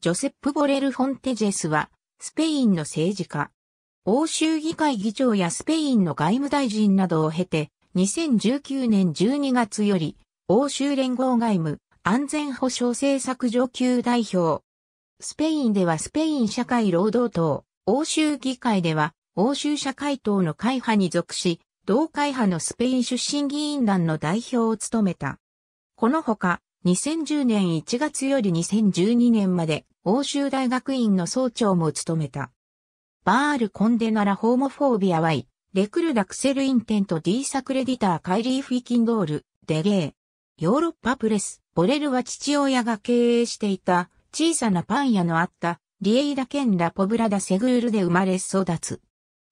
ジョセップ・ボレル・フォンテジェスは、スペインの政治家。欧州議会議長やスペインの外務大臣などを経て、2019年12月より、欧州連合外務安全保障政策上級代表。スペインではスペイン社会労働党、欧州議会では欧州社会党の会派に属し、同会派のスペイン出身議員団の代表を務めた。このほか、2010年1月より2012年まで欧州大学院の総長も務めた。バール・コンデナラ・ホーモフォービア・ワイ、レクル・ダクセル・インテント・ディー・サクレディター・カイリー・フィキンドール、デゲー。ヨーロッパプレス、ボレルは父親が経営していた小さなパン屋のあったリエイダ・ケン・ラポブラダ・セグールで生まれ育つ。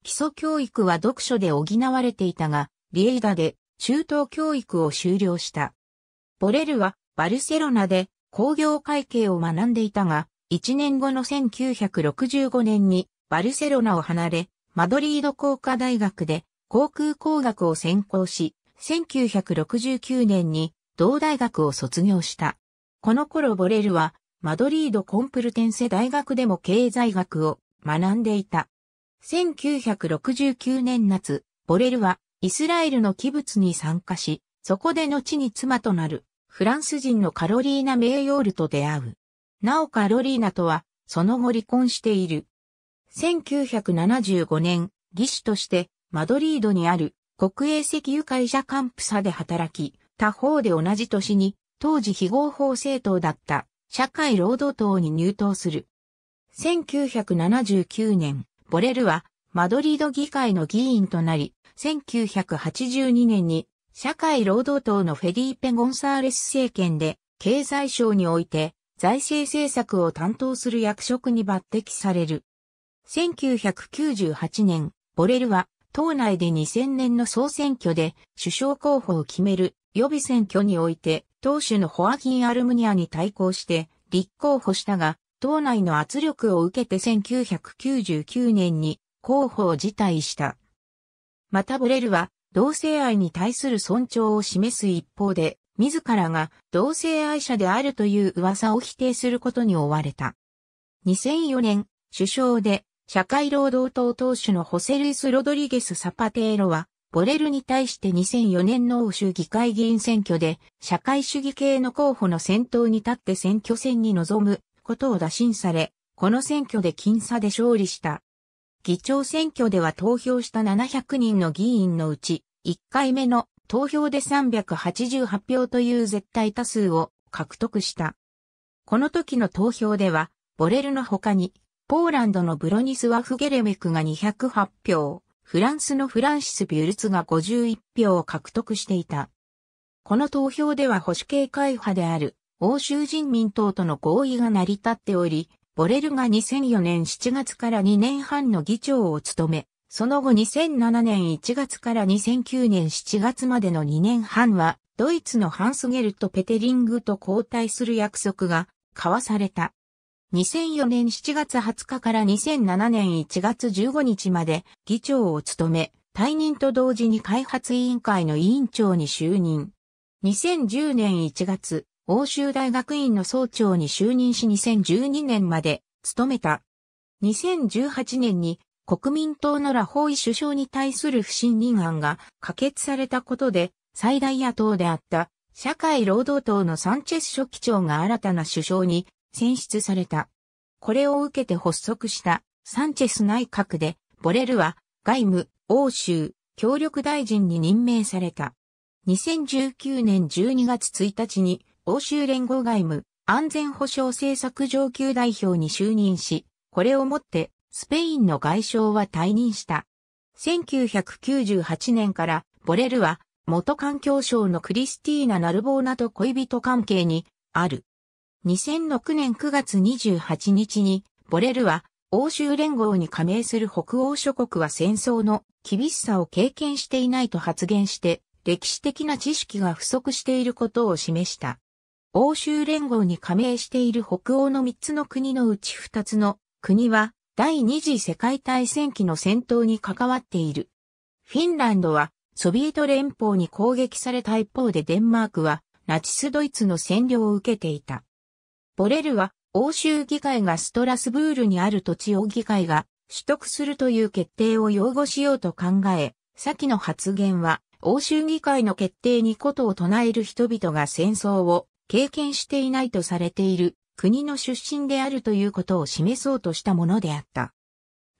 基礎教育は読書で補われていたが、リエイダで中等教育を修了した。ボレルはバルセロナで工業会計を学んでいたが、1年後の1965年にバルセロナを離れ、マドリード工科大学で航空工学を専攻し、1969年に同大学を卒業した。この頃ボレルはマドリードコンプルテンセ大学でも経済学を学んでいた。1969年夏、ボレルはイスラエルの器物に参加し、そこで後に妻となるフランス人のカロリーナ・メイヨールと出会う。なおカロリーナとは、その後離婚している。1975年、技師として、マドリードにある国営石油会社カンプサで働き、他方で同じ年に、当時非合法政党だった社会労働党に入党する。1979年、ボレルはマドリード議会の議員となり、1982年に社会労働党のフェディーペ・ゴンサーレス政権で、経済省において、財政政策を担当する役職に抜擢される。1998年、ボレルは、党内で2000年の総選挙で、首相候補を決める予備選挙において、党首のホアキン・アルムニアに対抗して、立候補したが、党内の圧力を受けて1999年に候補を辞退した。またボレルは同性愛に対する尊重を示す一方で、自らが同性愛者であるという噂を否定することに追われた。2004年、首相で社会労働党党首のホセルイス・ロドリゲス・サパテーロは、ボレルに対して2004年の欧州議会議員選挙で、社会主義系の候補の先頭に立って選挙戦に臨むことを打診され、この選挙で僅差で勝利した。議長選挙では投票した700人の議員のうち、1回目の投票で388票という絶対多数を獲得した。この時の投票では、ボレルの他に、ポーランドのブロニスワフ・ゲレメクが208票、フランスのフランシス・ビュルツが51票を獲得していた。この投票では保守系会派である欧州人民党との合意が成り立っており、ボレルが2004年7月から2年半の議長を務め、その後2007年1月から2009年7月までの2年半は、ドイツのハンスゲルト・ペテリングと交代する約束が交わされた。2004年7月20日から2007年1月15日まで議長を務め、退任と同時に開発委員会の委員長に就任。2010年1月、欧州大学院の総長に就任し2012年まで務めた。2018年に国民党のラホイ首相に対する不信任案が可決されたことで最大野党であった社会労働党のサンチェス書記長が新たな首相に選出された。これを受けて発足したサンチェス内閣でボレルは外務、欧州、協力大臣に任命された。2019年12月1日に欧州連合外務安全保障政策上級代表に就任し、これをもってスペインの外相は退任した。1998年からボレルは元環境省のクリスティーナ・ナルボーナと恋人関係にある。2006年9月28日にボレルは欧州連合に加盟する北欧諸国は戦争の厳しさを経験していないと発言して歴史的な知識が不足していることを示した。欧州連合に加盟している北欧の3つの国のうち2つの国は第二次世界大戦期の戦闘に関わっている。フィンランドはソビエト連邦に攻撃された一方でデンマークはナチスドイツの占領を受けていた。ボレルは欧州議会がストラスブールにある土地を議会が取得するという決定を擁護しようと考え、先の発言は欧州議会の決定にことを唱える人々が戦争を経験していないとされている国の出身であるということを示そうとしたものであった。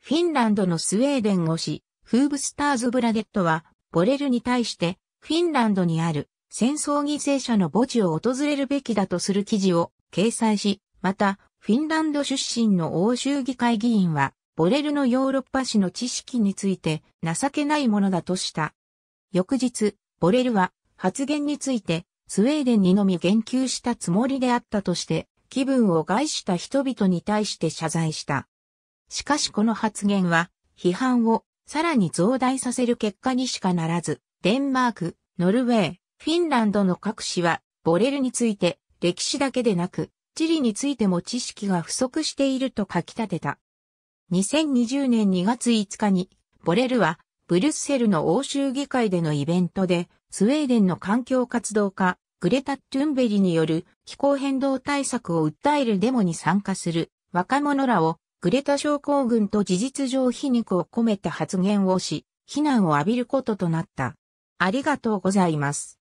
フィンランドのスウェーデン語誌、フーブスターズ・ブラデットは、ボレルに対して、フィンランドにある戦争犠牲者の墓地を訪れるべきだとする記事を掲載し、また、フィンランド出身の欧州議会議員は、ボレルのヨーロッパ史の知識について情けないものだとした。翌日、ボレルは発言についてスウェーデンにのみ言及したつもりであったとして、気分を害した人々に対して謝罪した。しかしこの発言は、批判をさらに増大させる結果にしかならず、デンマーク、ノルウェー、フィンランドの各市は、ボレルについて、歴史だけでなく、地理についても知識が不足していると書き立てた。2020年2月5日に、ボレルは、ブリュッセルの欧州議会でのイベントで、スウェーデンの環境活動家、グレタ・トゥンベリによる気候変動対策を訴えるデモに参加する若者らをグレタ症候群と事実上皮肉を込めた発言をし、非難を浴びることとなった。ありがとうございます。